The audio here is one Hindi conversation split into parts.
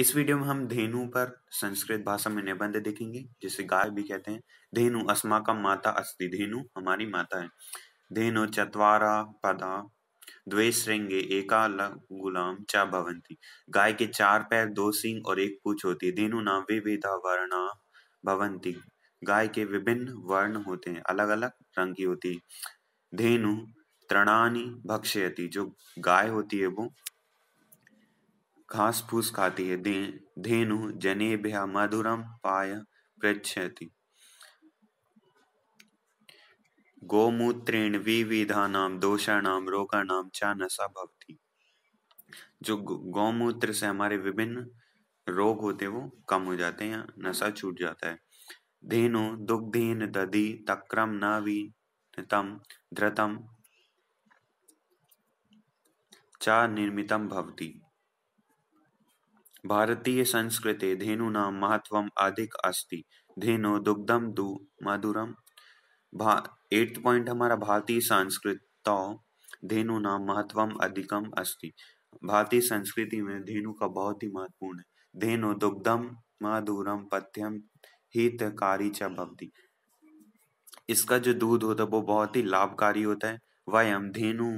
इस वीडियो में हम धेनु पर संस्कृत भाषा में निबंध देखेंगे जिसे गाय भी कहते हैं धेनु अस्मा का माता अस्ति धेनु हमारी माता है धेनु चतवारा पदा द्वे श्रृंगे एका गुलाम चा भवंती गाय के चार पैर दो सिंह और एक पूछ होती है धेनु नाम विविधा वर्णा भवंती गाय के विभिन्न वर्ण होते हैं अलग अलग रंग की होती है धेनु तृणानी भक्ष्यति जो गाय होती है वो घास फूस खाती है दे, धेनु जने जनेभ्यः मधुरम पाय प्रति गोमूत्रेण विविधा नाम दोषाणाम रोगाणाम चा नशा भवती जो गौमूत्र से हमारे विभिन्न रोग होते हैं वो कम हो जाते हैं या नशा छूट जाता है धेनु दुग्धेन दधि तक्रम तम धृतम चा निर्मितम भवती भारतीय संस्कृते धेनूनां महत्त्वम् अधिक अस्ति धेनु दुग्धम दु मधुरम भा एट्थ पॉइंट हमारा भारतीय संस्कृत तो धेनु धेनूनां महत्व अधिकम अस्ति भारतीय संस्कृति में धेनु का बहुत ही महत्वपूर्ण है धेनु दुग्धम मधुरम पथ्यम हितकारी च इसका जो दूध होता है वो बहुत ही लाभकारी होता है वयम धेनु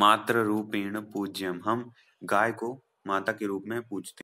मात्र रूपेण पूज्यम हम गाय को माता के रूप में पूजते